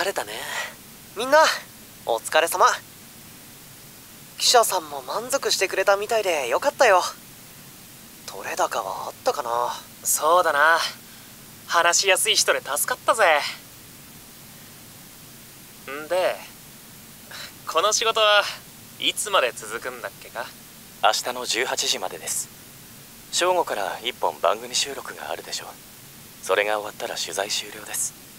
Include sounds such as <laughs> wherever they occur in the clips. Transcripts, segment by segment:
疲れたねみんなお疲れ様記者さんも満足してくれたみたいでよかったよ取れ高はあったかなそうだな話しやすい人で助かったぜんでこの仕事はいつまで続くんだっけか明日の18時までです正午から1本番組収録があるでしょうそれが終わったら取材終了です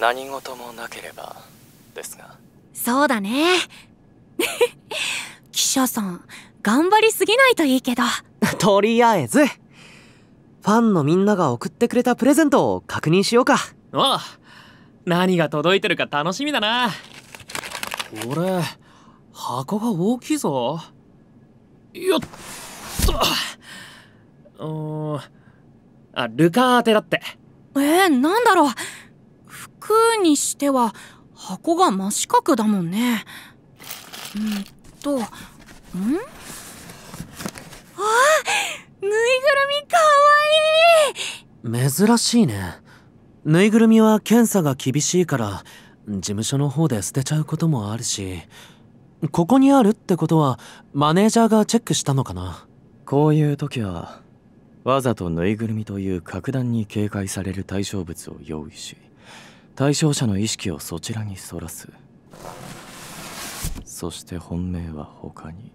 何事もなければですがそうだね記者 <laughs> さん頑張りすぎないといいけど <laughs> とりあえずファンのみんなが送ってくれたプレゼントを確認しようかああ何が届いてるか楽しみだなこれ箱が大きいぞよっとうんあルカー宛てだってえー、何だろう空にしては箱が真四角だもんねうんとんあぬいぐるみかわいい珍しいねぬいぐるみは検査が厳しいから事務所の方で捨てちゃうこともあるしここにあるってことはマネージャーがチェックしたのかなこういう時はわざとぬいぐるみという格段に警戒される対象物を用意し対象者の意識をそちらにそらすそして本命は他に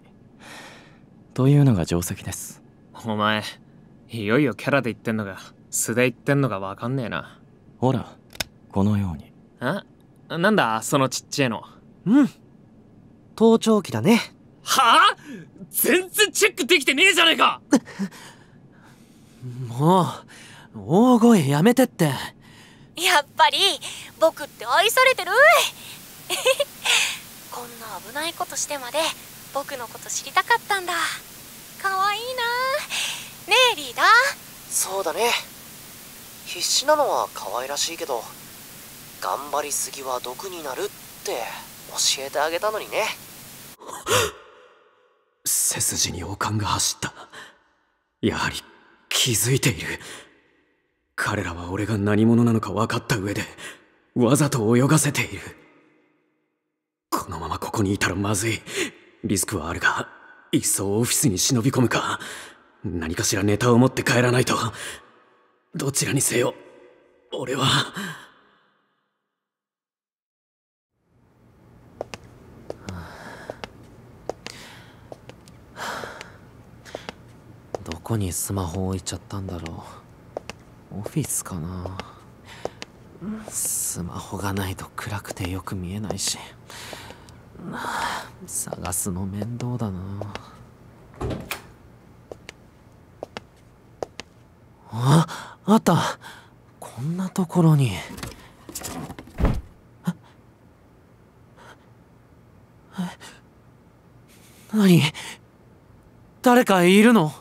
というのが定石ですお前いよいよキャラで言ってんのが素で言ってんのか分かんねえなほらこのようにあなんだそのちっちゃいのうん盗聴器だねはあ全然チェックできてねえじゃねえか <laughs> もう大声やめてってやっぱり僕って愛されてる <laughs> こんな危ないことしてまで僕のこと知りたかったんだかわいいなねえリーダーそうだね必死なのは可愛らしいけど頑張りすぎは毒になるって教えてあげたのにね背筋に悪感が走ったやはり気づいている彼らは俺が何者なのか分かった上でわざと泳がせているこのままここにいたらまずいリスクはあるが一層オフィスに忍び込むか何かしらネタを持って帰らないとどちらにせよ俺は <sighs> どこにスマホ置いちゃったんだろうオフィスかなスマホがないと暗くてよく見えないし探すの面倒だなああったこんなところに何誰かいるの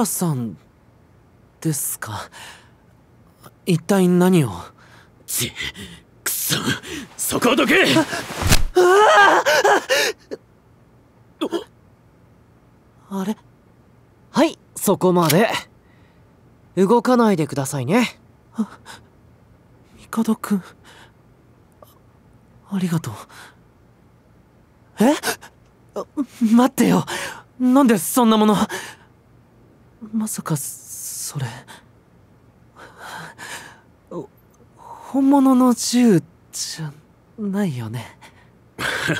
者さんですか一体何をちくそそこをどけあれはいそこまで動かないでくださいねあ帝くんありがとうえ待ってよなんでそんなものまさかそれ <laughs> 本物の銃じゃないよね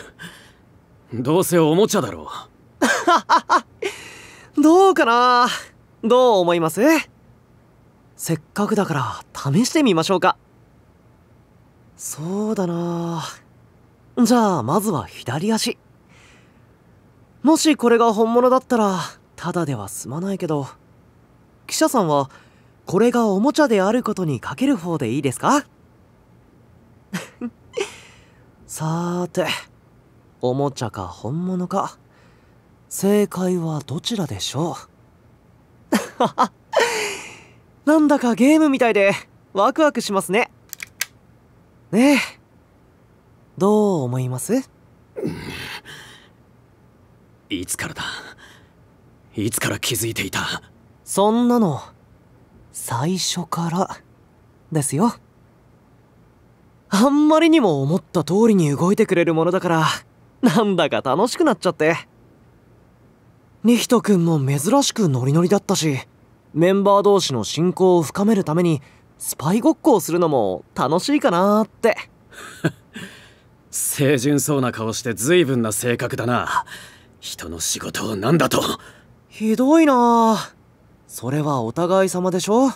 <laughs> どうせおもちゃだろう <laughs> どうかなどう思いますせっかくだから試してみましょうかそうだなじゃあまずは左足もしこれが本物だったらただでは済まないけど記者さんはこれがおもちゃであることにかける方でいいですか <laughs> さーておもちゃか本物か正解はどちらでしょう <laughs> なんだかゲームみたいでワクワクしますねねえどう思います <laughs> いつからだいつから気づいていたそんなの最初からですよあんまりにも思った通りに動いてくれるものだからなんだか楽しくなっちゃってリヒト君も珍しくノリノリだったしメンバー同士の親交を深めるためにスパイごっこをするのも楽しいかなって清純そうな顔して随分な性格だな人の仕事を何だとひどいなあそれはお互い様でしょ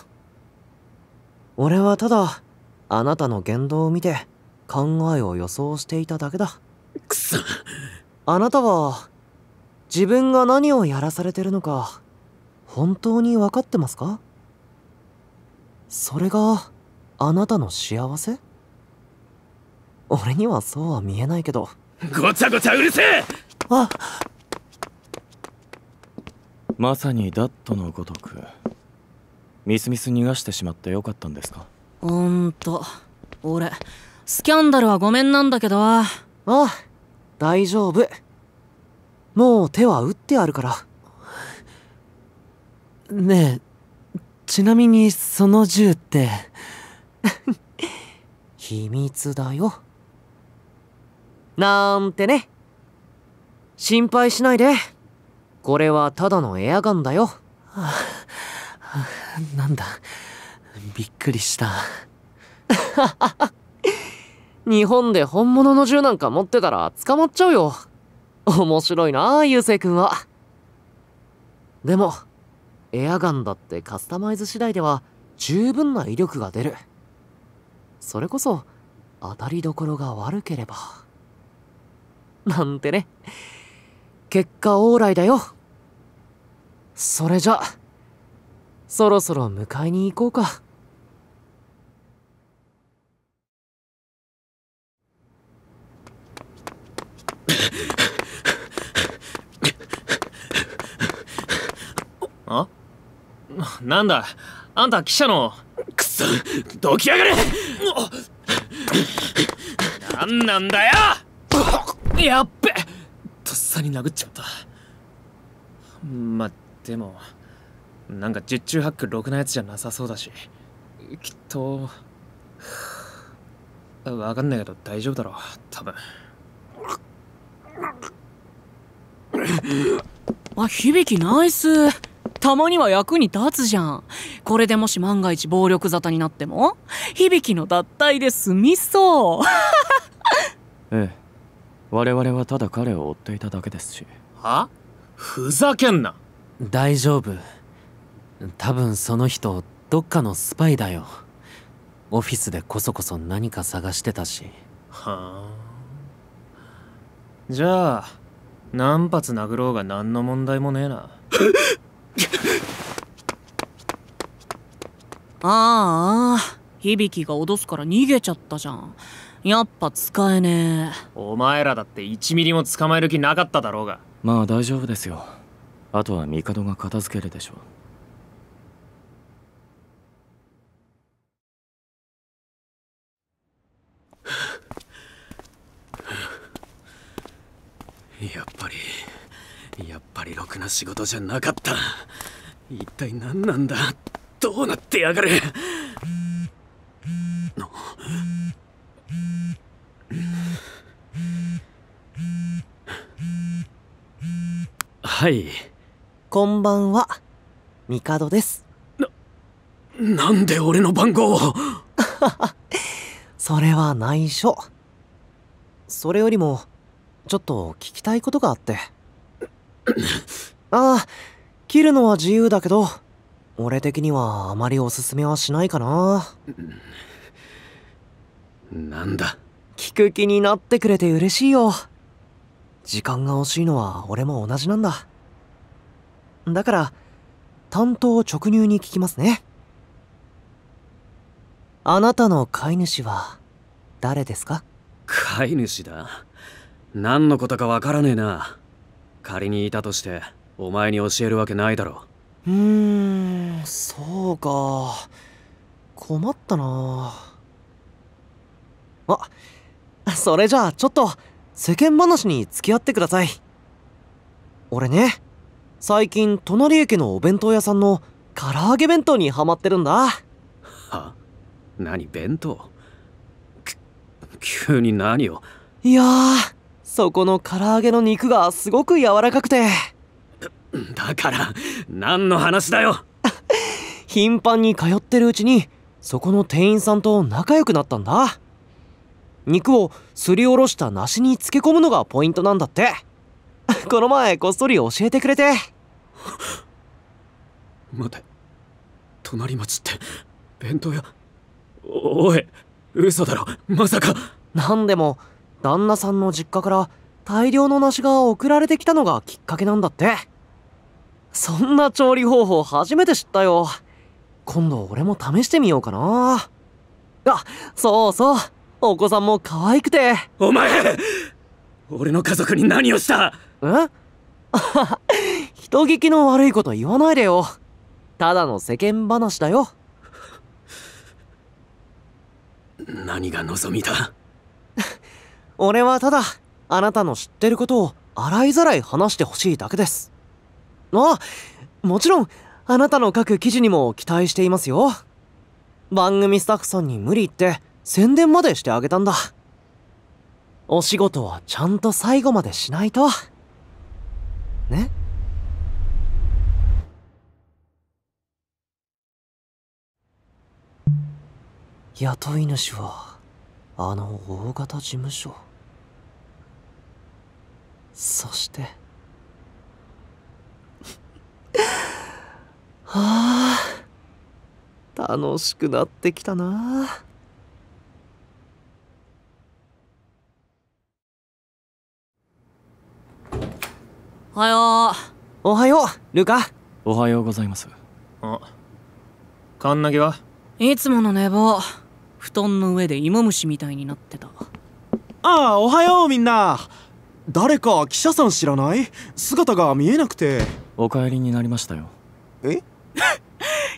俺はただあなたの言動を見て考えを予想していただけだくそあなたは自分が何をやらされてるのか本当に分かってますかそれがあなたの幸せ俺にはそうは見えないけどごちゃごちゃうるせえあっまさにダットのごとくミスミス逃がしてしまってよかったんですかほんと俺スキャンダルはごめんなんだけどああ大丈夫もう手は打ってあるからねえちなみにその銃って <laughs> 秘密だよなんてね心配しないで。これはただのエアガンだよ。なんだ。びっくりした。<laughs> 日本で本物の銃なんか持ってたら捕まっちゃうよ。面白いなあ、ゆうせいは。でも、エアガンだってカスタマイズ次第では十分な威力が出る。それこそ、当たりどころが悪ければ。なんてね。結果オーライだよ。それじゃそろそろ迎えに行こうかあなんだあんた記者のくそどきやがれなんなんだよやっべとっさに殴っちゃったまでもなんか十中八九ろくなやつじゃなさそうだしきっと分かんないけど大丈夫だろう多分あ響きナイスたまには役に立つじゃんこれでもし万が一暴力沙汰になっても響きの脱退で済みそう <laughs> ええ我々はただ彼を追っていただけですしはふざけんな大丈夫多分その人どっかのスパイだよオフィスでこそこそ何か探してたしはあじゃあ何発殴ろうが何の問題もねえな <laughs> ああ響が脅すから逃げちゃったじゃんやっぱ使えねえお前らだって1ミリも捕まえる気なかっただろうがまあ大丈夫ですよあとは帝が片付けるでしょうやっぱりやっぱりろくな仕事じゃなかった一体何なんだどうなってやがるはいこんばんは帝ですななんで俺の番号を <laughs> それは内緒それよりもちょっと聞きたいことがあってああ切るのは自由だけど俺的にはあまりおすすめはしないかななんだ聞く気になってくれて嬉しいよ時間が惜しいのは俺も同じなんだだから、担当直入に聞きますね。あなたの飼い主は、誰ですか飼い主だ。何のことかわからねえな。仮にいたとして、お前に教えるわけないだろう。うーん、そうか。困ったなあ。あ、それじゃあちょっと、世間話に付き合ってください。俺ね、最近隣駅のお弁当屋さんの唐揚げ弁当にハマってるんだは何弁当急に何をいやそこの唐揚げの肉がすごく柔らかくてだから何の話だよ <laughs> 頻繁に通ってるうちにそこの店員さんと仲良くなったんだ肉をすりおろした梨に漬け込むのがポイントなんだって <laughs> この前こっそり教えてくれて待て隣町って弁当屋おい嘘だろまさか何でも旦那さんの実家から大量の梨が送られてきたのがきっかけなんだってそんな調理方法初めて知ったよ今度俺も試してみようかなあそうそうお子さんも可愛くてお前俺の家族に何をしたえ <laughs> 人聞きの悪いこと言わないでよただの世間話だよ <laughs> 何が望みだ <laughs> 俺はただあなたの知ってることを洗いざらい話してほしいだけですあもちろんあなたの書く記事にも期待していますよ番組スタッフさんに無理言って宣伝までしてあげたんだお仕事はちゃんと最後までしないと。ね雇い主はあの大型事務所そしては <laughs> あ楽しくなってきたなあおはようおはようルカおはようございますあカンナギはいつもの寝坊布団の上で芋虫みたいになってたああおはようみんな誰か記者さん知らない姿が見えなくてお帰りになりましたよえ <laughs>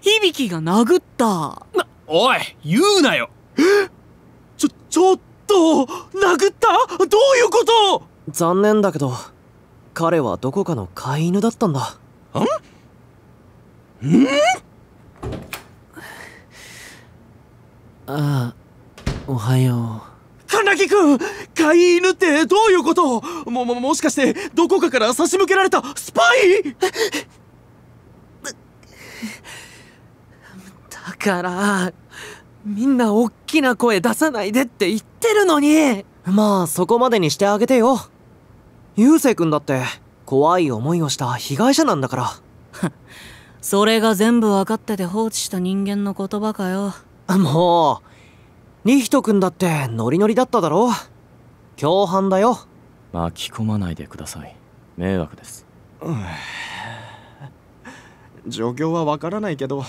響が殴ったなおい言うなよちょちょっと殴ったどういうこと残念だけど彼はどこかの飼い犬だったんだんんああおはよう花木くん飼い犬ってどういうこともももしかしてどこかから差し向けられたスパイだからみんなおっきな声出さないでって言ってるのにまあそこまでにしてあげてよ雄星君だって怖い思いをした被害者なんだから <laughs> それが全部分かってて放置した人間の言葉かよもうリヒト君だってノリノリだっただろ共犯だよ巻き込まないでください迷惑です、うん、状況は分からないけど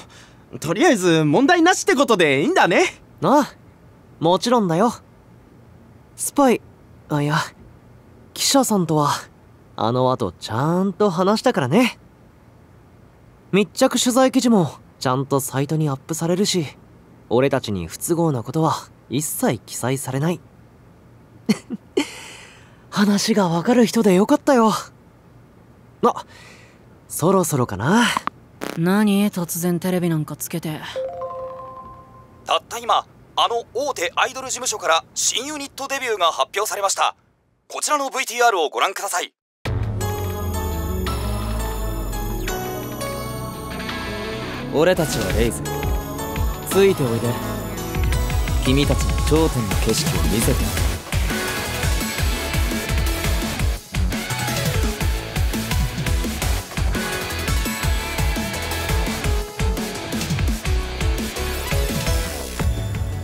とりあえず問題なしってことでいいんだねああもちろんだよスパイあいや記者さんとはあの後ちゃんと話したからね密着取材記事もちゃんとサイトにアップされるし俺たちに不都合なことは一切記載されない <laughs> 話がわかる人でよかったよあそろそろかな何突然テレビなんかつけてたった今あの大手アイドル事務所から新ユニットデビューが発表されましたこちらの VTR をご覧ください俺たちはレイズついておいで君たちの頂点の景色を見せてやる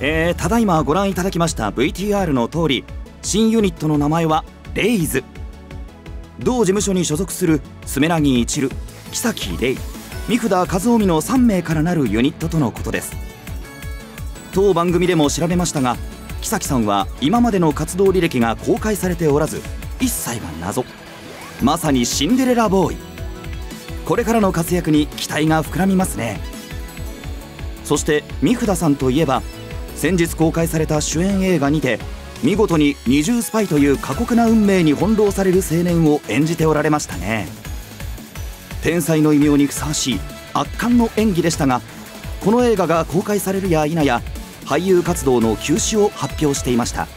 えー、ただいまご覧いただきました VTR の通り新ユニットの名前はレイズ同事務所に所属するスメラギン一流木レイ三札和臣の3名からなるユニットとのことです当番組でも調べましたが木さんは今までの活動履歴が公開されておらず一切が謎まさにシンデレラボーイこれからの活躍に期待が膨らみますねそして三札さんといえば先日公開された主演映画にて見事に二重スパイという過酷な運命に翻弄される青年を演じておられましたね天才の異名にふさわしい圧巻の演技でしたがこの映画が公開されるや否や俳優活動の休止を発表していました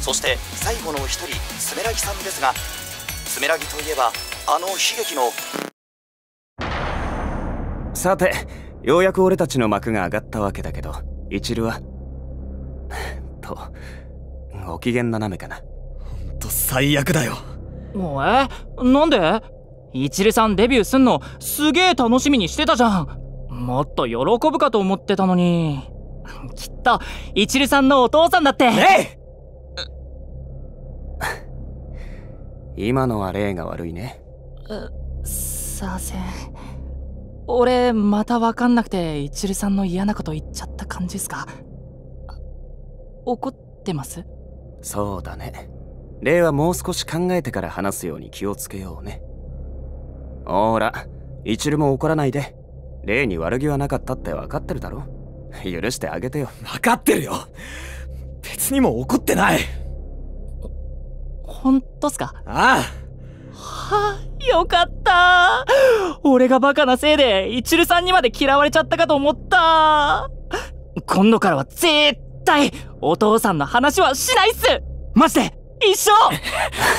そして最後の一人スメラギさんですがスメラギといえばあの悲劇のさてようやく俺たちの幕が上がったわけだけど一流はとご機嫌斜めかなほんと最悪だよおえなんでいちるさんデビューすんのすげえ楽しみにしてたじゃんもっと喜ぶかと思ってたのにきっと一ちさんのお父さんだってねえ今のは例が悪いねさせん俺また分かんなくて一ちさんの嫌なこと言っちゃった感じっすか怒ってますそうだね礼はもう少し考えてから話すように気をつけようねほら一流も怒らないで礼に悪気はなかったって分かってるだろ許してあげてよ分かってるよ別にも怒ってない本当っすかああはあよかった俺がバカなせいで一流さんにまで嫌われちゃったかと思った今度からは絶対お父さんの話はしないっすマジで一緒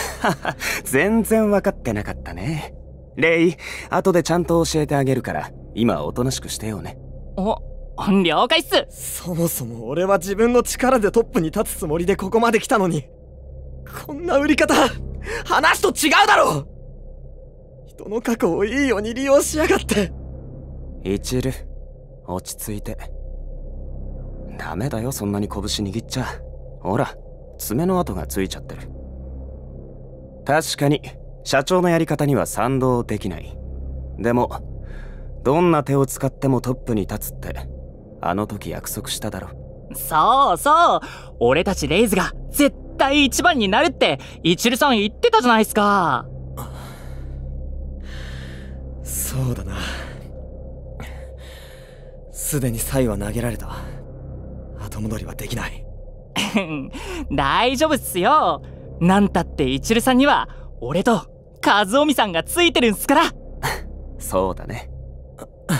<laughs> 全然分かってなかったねレイ後でちゃんと教えてあげるから今おとなしくしてよねお了解っすそもそも俺は自分の力でトップに立つつもりでここまで来たのにこんな売り方話と違うだろ人の過去をいいように利用しやがってちる、落ち着いてダメだよそんなに拳握っちゃほら爪の跡がついちゃってる確かに社長のやり方には賛同できないでもどんな手を使ってもトップに立つってあの時約束しただろそうそう俺たちレイズが絶対一番になるってイチルさん言ってたじゃないですかそうだなすでにサイは投げられた元戻りはできない <laughs> 大丈夫っすよなんたって一ちさんには俺と和臣さんがついてるんすから <laughs> そうだね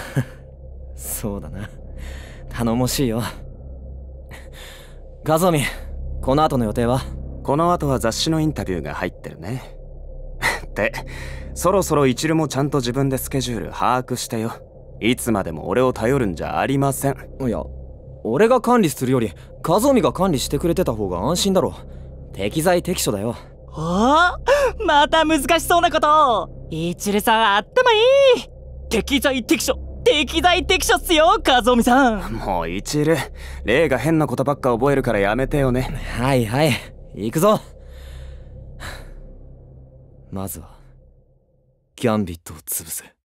<laughs> そうだな頼もしいよ和臣この後の予定はこの後は雑誌のインタビューが入ってるねってそろそろ一流もちゃんと自分でスケジュール把握してよいつまでも俺を頼るんじゃありませんいや俺が管理するより和臣が管理してくれてた方が安心だろ適材適所だよおあまた難しそうなこと一ルさんあっもいい適材適所適材適所っすよ和臣さんもう一ル例が変なことばっか覚えるからやめてよねはいはい行くぞまずはギャンビットを潰せ